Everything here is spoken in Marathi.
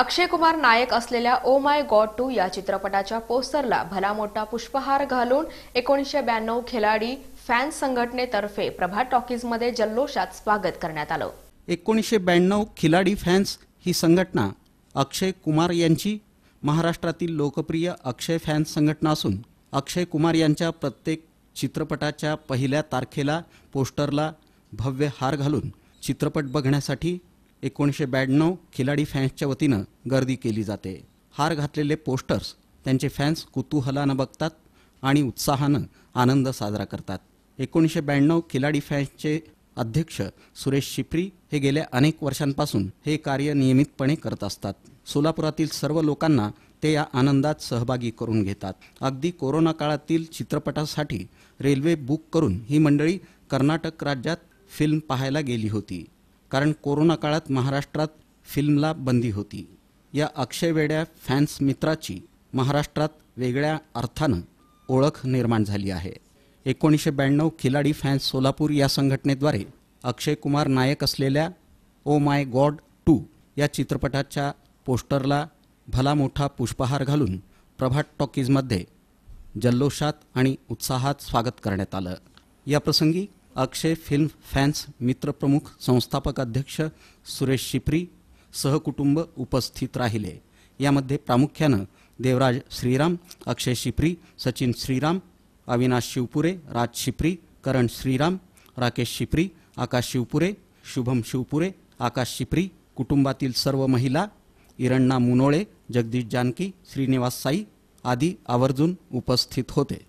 अक्षय कुमार नायक असलेल्या ओ माय गॉड टू या चित्रपटाच्या पोस्टरला भला मोठा पुष्पहार घालून एकोणीसशे ब्याण्णव खिलाडी फॅन्स संघटनेतर्फे प्रभात टॉकीजमध्ये जल्लोषात स्वागत करण्यात आलं एकोणीसशे ब्याण्णव खिलाडी फॅन्स ही संघटना अक्षय कुमार यांची महाराष्ट्रातील लोकप्रिय अक्षय फॅन्स संघटना असून अक्षय कुमार यांच्या प्रत्येक चित्रपटाच्या पहिल्या तारखेला पोस्टरला भव्य हार घालून चित्रपट बघण्यासाठी एकोणीसशे ब्याण्णव खिलाडी फॅन्सच्या वतीनं गर्दी केली जाते हार घातलेले पोस्टर्स त्यांचे फॅन्स कुतूहलानं बघतात आणि उत्साहानं आनंद साजरा करतात एकोणीसशे ब्याण्णव खिलाडी फॅन्सचे अध्यक्ष सुरेश शिप्री हे गेल्या अनेक वर्षांपासून हे कार्य नियमितपणे करत असतात सोलापुरातील सर्व लोकांना ते या आनंदात सहभागी करून घेतात अगदी कोरोना काळातील चित्रपटासाठी रेल्वे बुक करून ही मंडळी कर्नाटक राज्यात फिल्म पाहायला गेली होती कारण कोरोना काळात महाराष्ट्रात फिल्मला बंदी होती या अक्षय वेड्या फॅन्स मित्राची महाराष्ट्रात वेगळ्या अर्थानं ओळख निर्माण झाली आहे एकोणीसशे ब्याण्णव खिलाडी फॅन्स सोलापूर या संघटनेद्वारे अक्षय कुमार नायक असलेल्या ओ माय गॉड टू या चित्रपटाच्या पोस्टरला भला मोठा पुष्पहार घालून प्रभात टॉकीजमध्ये जल्लोषात आणि उत्साहात स्वागत करण्यात आलं याप्रसंगी अक्षय फिल्म फॅन्स मित्रप्रमुख संस्थापक अध्यक्ष सुरेश शिप्री सहकुटुंब उपस्थित राहिले यामध्ये प्रामुख्यानं देवराज श्रीराम अक्षय शिप्री सचिन श्रीराम अविनाश शिवपुरे राज शिप्री करण श्रीराम राकेश शिप्री आकाश शिवपुरे शुभम शिवपुरे आकाश शिप्री कुटुंबातील सर्व महिला इरण्णा मुनोळे जगदीश जानकी श्रीनिवास साई आदी आवर्जून उपस्थित होते